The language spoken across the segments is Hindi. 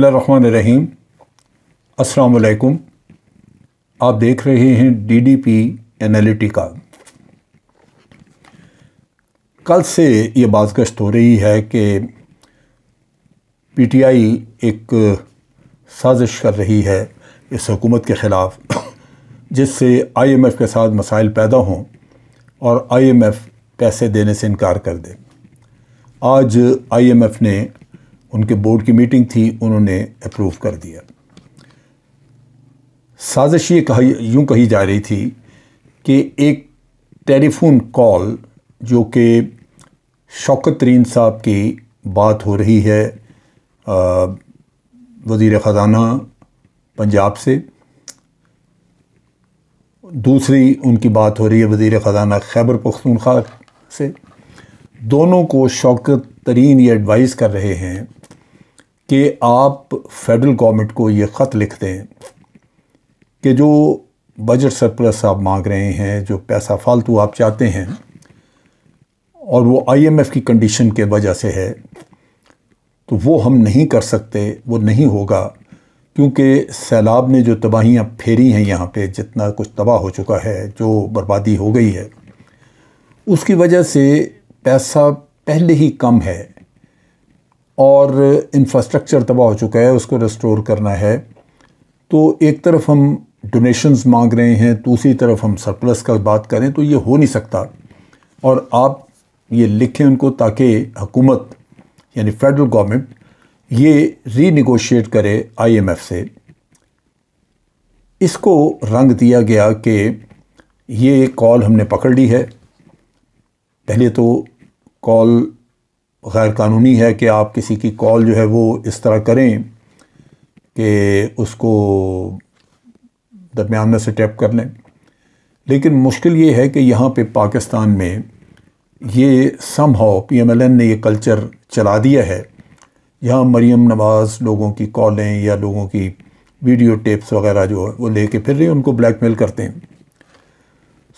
बसमीम अलकुम आप देख रहे हैं डीडीपी एनालिटिका कल से ये बाजगश्त हो रही है कि पीटीआई एक साजिश कर रही है इस हुकूमत के ख़िलाफ़ जिससे आईएमएफ के साथ मसाइल पैदा हों और आईएमएफ पैसे देने से इनकार कर दे आज आईएमएफ ने उनके बोर्ड की मीटिंग थी उन्होंने अप्रूव कर दिया साजिश ये कही यूँ कही जा रही थी कि एक टेलीफोन कॉल जो कि शौकत तरीन साहब की बात हो रही है वज़ी ख़जाना पंजाब से दूसरी उनकी बात हो रही है वज़ी ख़जाना खैबर पख्तूनख्वा से दोनों को शौकत तरीन ये एडवाइस कर रहे हैं कि आप फेडरल गवर्नमेंट को ये ख़त लिख दें कि जो बजट सरप्लस आप मांग रहे हैं जो पैसा फालतू आप चाहते हैं और वो आईएमएफ की कंडीशन के वजह से है तो वो हम नहीं कर सकते वो नहीं होगा क्योंकि सैलाब ने जो तबाहियाँ फेरी हैं यहाँ पे जितना कुछ तबाह हो चुका है जो बर्बादी हो गई है उसकी वजह से पैसा पहले ही कम है और इंफ्रास्ट्रक्चर तबाह हो चुका है उसको रिस्टोर करना है तो एक तरफ हम डोनेशंस मांग रहे हैं दूसरी तरफ हम सरप्लस का बात करें तो ये हो नहीं सकता और आप ये लिखें उनको ताकि हुकूमत यानी फेडरल गवर्नमेंट ये रीनिगोशिएट करे आईएमएफ से इसको रंग दिया गया कि ये कॉल हमने पकड़ ली है पहले तो कॉल गैर कानूनी है कि आप किसी की कॉल जो है वो इस तरह करें कि उसको दरमियान में से टैप कर लें लेकिन मुश्किल ये है कि यहाँ पे पाकिस्तान में ये somehow P M L N ने ये कल्चर चला दिया है यहाँ मरीम नवाज़ लोगों की कॉलें या लोगों की वीडियो टेप्स वगैरह जो है वो लेके फिर रहे उनको ब्लैकमेल करते हैं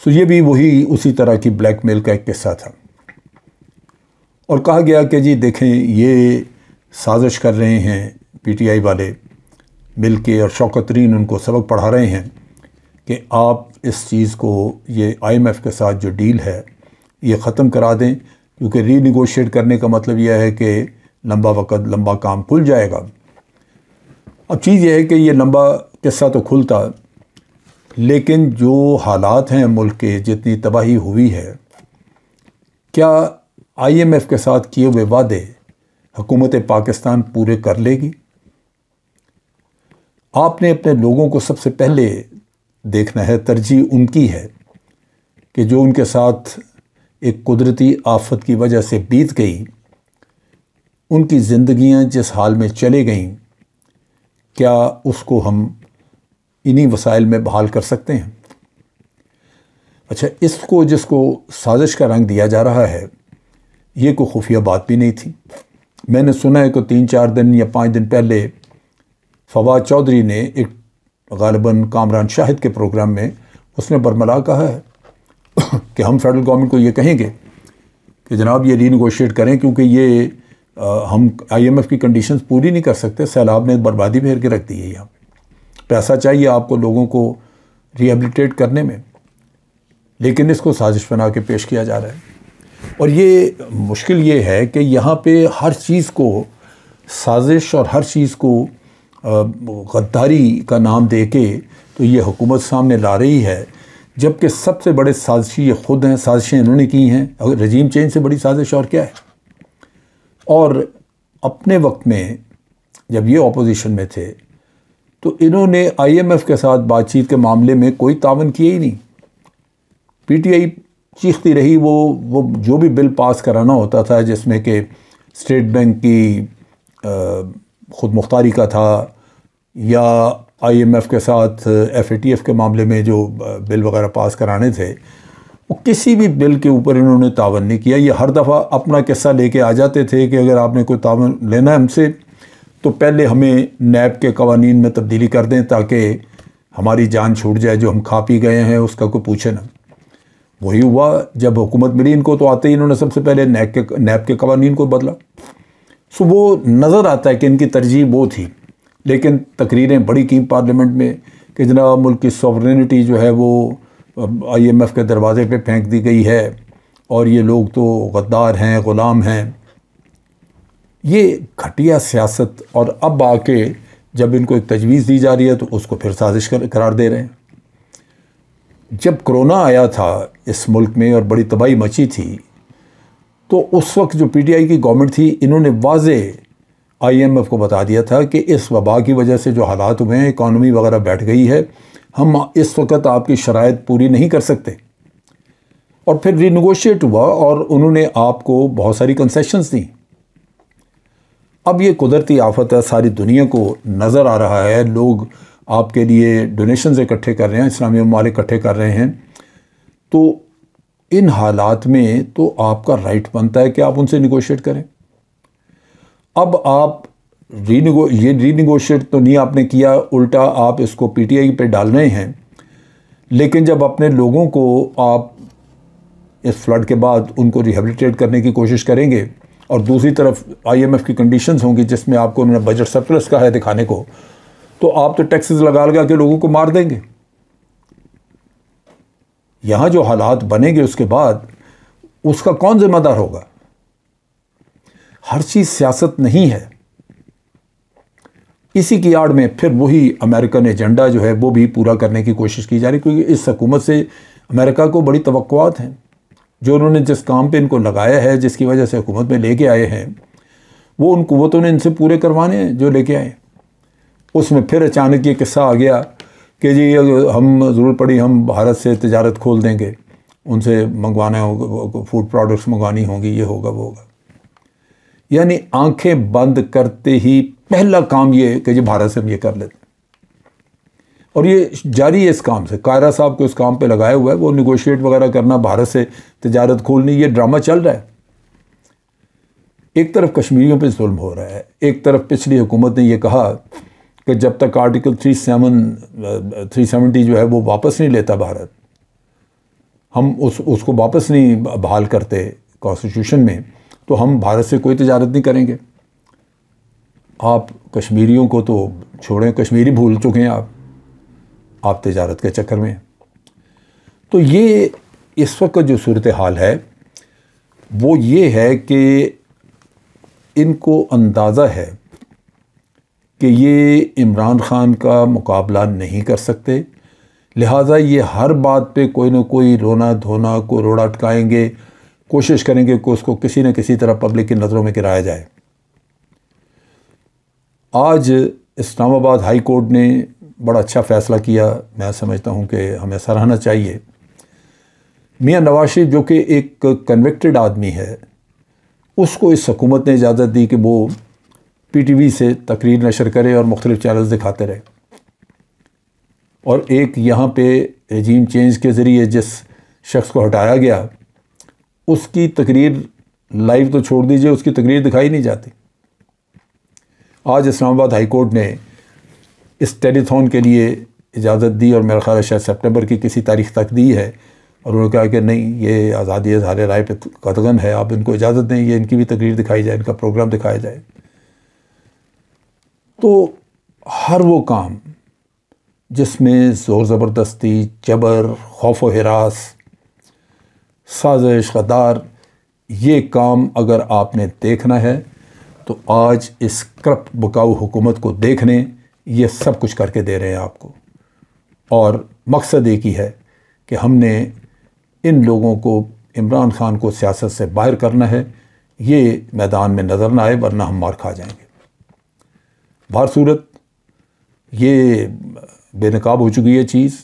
सो ये भी वही उसी तरह की ब्लैकमेल का एक किस्सा था और कहा गया कि जी देखें ये साजिश कर रहे हैं पीटीआई वाले मिल के और शौकतरीन उनको सबक पढ़ा रहे हैं कि आप इस चीज़ को ये आईएमएफ के साथ जो डील है ये ख़त्म करा दें क्योंकि रीनिगोशिएट करने का मतलब यह है कि लंबा वक़्त लंबा काम खुल जाएगा अब चीज़ यह है कि ये लंबा किस्सा तो खुलता लेकिन जो हालात हैं मुल्क के जितनी तबाही हुई है क्या आईएमएफ के साथ किए हुए वादे हुकूमत पाकिस्तान पूरे कर लेगी आपने अपने लोगों को सबसे पहले देखना है तरजीह उनकी है कि जो उनके साथ एक कुदरती आफत की वजह से बीत गई उनकी ज़िंदियाँ जिस हाल में चले गईं क्या उसको हम इन्हीं वसाइल में बहाल कर सकते हैं अच्छा इसको जिसको साजिश का रंग दिया जा रहा है ये कोई खुफिया बात भी नहीं थी मैंने सुना है कि तीन चार दिन या पाँच दिन पहले फवाद चौधरी ने एक गालबन कामरान शाहिद के प्रोग्राम में उसने बरमला कहा है कि हम फेडरल गवर्नमेंट को ये कहेंगे कि जनाब ये रीनगोशिएट करें क्योंकि ये आ, हम आईएमएफ की कंडीशंस पूरी नहीं कर सकते सैलाब ने बर्बादी फेर के रख दी है यहाँ पैसा चाहिए आपको लोगों को रिहेबलीटेट करने में लेकिन इसको साजिश बना के पेश किया जा रहा है और ये मुश्किल ये है कि यहाँ पे हर चीज़ को साजिश और हर चीज़ को गद्दारी का नाम दे के तो ये हुकूमत सामने ला रही है जबकि सबसे बड़े साजिशी ये ख़ुद हैं साजिशें इन्होंने की हैं अगर रजीम चेंज से बड़ी साजिश और क्या है और अपने वक्त में जब ये अपोजिशन में थे तो इन्होंने आईएमएफ के साथ बातचीत के मामले में कोई तावन किया ही नहीं पीटीआई चीखती रही वो वो जो भी बिल पास कराना होता था जिसमें कि स्टेट बैंक की ख़ुद मुख्तारी का था या आईएमएफ के साथ एफएटीएफ के मामले में जो बिल वगैरह पास कराने थे वो किसी भी बिल के ऊपर इन्होंने तावन नहीं किया ये हर दफ़ा अपना किस्सा लेके आ जाते थे कि अगर आपने कोई तावन लेना है हमसे तो पहले हमें नैब के कवानीन में तब्दीली कर दें ताकि हमारी जान छूट जाए जो हम खा पी गए हैं उसका कोई पूछे ना वही हुआ जब हुकूमत मिली इनको तो आते ही इन्होंने सबसे पहले नैब के नैब के कवानीन को बदला सो वो नज़र आता है कि इनकी तरजीह वो थी लेकिन तकरीरें बड़ी की पार्लियामेंट में कि जना मुल्क की सॉवरनिटी जो है वो आई एम एफ़ के दरवाज़े पर फेंक दी गई है और ये लोग तो गद्दार हैं ग़ुलाम हैं ये घटिया सियासत और अब आके जब इनको एक तजवीज़ दी जा रही है तो उसको फिर साजिश कर करार दे रहे हैं जब कोरोना आया था इस मुल्क में और बड़ी तबाही मची थी तो उस वक्त जो पीटीआई की गवर्नमेंट थी इन्होंने वाजे आईएमएफ को बता दिया था कि इस वबा की वजह से जो हालात हुए हैं इकानमी वगैरह बैठ गई है हम इस वक्त आपकी शराय पूरी नहीं कर सकते और फिर रीनगोशिएट हुआ और उन्होंने आपको बहुत सारी कंसेशंस दी अब ये कुदरती आफत है सारी दुनिया को नज़र आ रहा है लोग आपके लिए डोनेशंस इकट्ठे कर रहे हैं इस्लामी ममालिक इकट्ठे कर रहे हैं तो इन हालात में तो आपका राइट बनता है कि आप उनसे निगोशिएट करें अब आप रीनिगो ये रीनिगोशिएट तो नहीं आपने किया उल्टा आप इसको पीटीआई पे डाल रहे हैं लेकिन जब अपने लोगों को आप इस फ्लड के बाद उनको रिहेबिलिटेट करने की कोशिश करेंगे और दूसरी तरफ आईएमएफ की कंडीशंस होंगी जिसमें आपको उन्होंने बजट सरप्लस का है दिखाने को तो आप तो टैक्सेस लगा लगा के लोगों को मार देंगे यहां जो हालात बनेंगे उसके बाद उसका कौन जिम्मेदार होगा हर चीज़ सियासत नहीं है इसी की आड़ में फिर वही अमेरिकन एजेंडा जो है वो भी पूरा करने की कोशिश की जा रही क्योंकि इस हकूमत से अमेरिका को बड़ी तवक़ात हैं जो उन्होंने जिस काम पे इनको लगाया है जिसकी वजह से हुकूमत में लेके आए हैं वो उन कुतों ने इनसे पूरे करवाने हैं जो लेके आए हैं उसमें फिर अचानक ये किस्सा आ गया कि जी हम ज़रूरत पड़ी हम भारत से तजारत खोल देंगे उनसे मंगवाना होगा फूड प्रोडक्ट्स मंगवानी होंगी ये होगा वो होगा यानी आंखें बंद करते ही पहला काम ये कि जी भारत से हम ये कर लेते हैं और ये जारी है इस काम से कायरा साहब को इस काम पे लगाया हुआ है वो निगोशिएट वगैरह करना भारत से तजारत खोलनी ये ड्रामा चल रहा है एक तरफ कश्मीरियों पे जुल्म हो रहा है एक तरफ पिछली हुकूमत ने ये कहा कि जब तक article three seven three seventy जो है वो वापस नहीं लेता भारत हम उस उसको वापस नहीं बहाल करते कॉन्स्टिट्यूशन में तो हम भारत से कोई तजारत नहीं करेंगे आप कश्मीरियों को तो छोड़ें कश्मीरी भूल चुके हैं आप आप तजारत के चक्कर में तो ये इस वक्त जो सूरत हाल है वो ये है कि इनको अंदाज़ा है कि ये इमरान ख़ान का मुकाबला नहीं कर सकते लिहाजा ये हर बात पे कोई ना कोई रोना धोना को रोड़ा अटकाएंगे कोशिश करेंगे कि उसको किसी न किसी तरह पब्लिक की नज़रों में गिराया जाए आज इस्लामाबाद हाई कोर्ट ने बड़ा अच्छा फ़ैसला किया मैं समझता हूँ कि हमें सराहना चाहिए मियाँ नवाज शरीफ जो कि एक कन्विक्टेड आदमी है उसको इस हकूमत ने इजाज़त दी कि वो पी टी वी से तकरीर नशर करे और मुख्तलिफ चैनल्स दिखाते रहे और एक यहाँ पे रजीम चेंज के ज़रिए जिस शख्स को हटाया गया उसकी तकरीर लाइव तो छोड़ दीजिए उसकी तकरीर दिखाई नहीं जाती आज इस्लामाबाद हाई कोर्ट ने इस टेलीथॉन के लिए इजाज़त दी और मेरा ख्याल शायद सेप्टेम्बर की किसी तारीख तक दी है और उन्होंने कहा कि नहीं ये आज़ादी इजहार राय पर कदगन है आप इनको इजाज़त दें ये इनकी भी तकरीर दिखाई जाए इनका प्रोग्राम दिखाया जाए तो हर वो काम जिसमें ज़ोर ज़बरदस्ती जबर खौफ व हरास साजिश गदार ये काम अगर आपने देखना है तो आज इस करप्ट बकाऊ हुकूमत को देखने ये सब कुछ करके दे रहे हैं आपको और मकसद एक ही है कि हमने इन लोगों को इमरान खान को सियासत से बाहर करना है ये मैदान में नज़र ना आए वरना हम मार खा जाएंगे बार सूरत ये बेनकाब हो चुकी है चीज़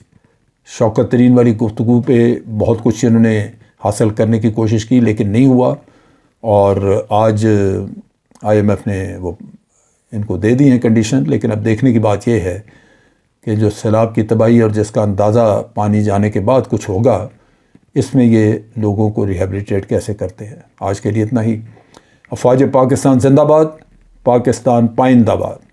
शौकत तरीन वाली गुफ्तु पे बहुत कुछ इन्होंने हासिल करने की कोशिश की लेकिन नहीं हुआ और आज आईएमएफ ने वो इनको दे दी हैं कंडीशन लेकिन अब देखने की बात यह है कि जो सैलाब की तबाही और जिसका अंदाज़ा पानी जाने के बाद कुछ होगा इसमें ये लोगों को रिहेबलीटेट कैसे करते हैं आज के लिए इतना ही अफवाज पाकिस्तान जिंदाबाद पाकिस्तान पाइंदाबाद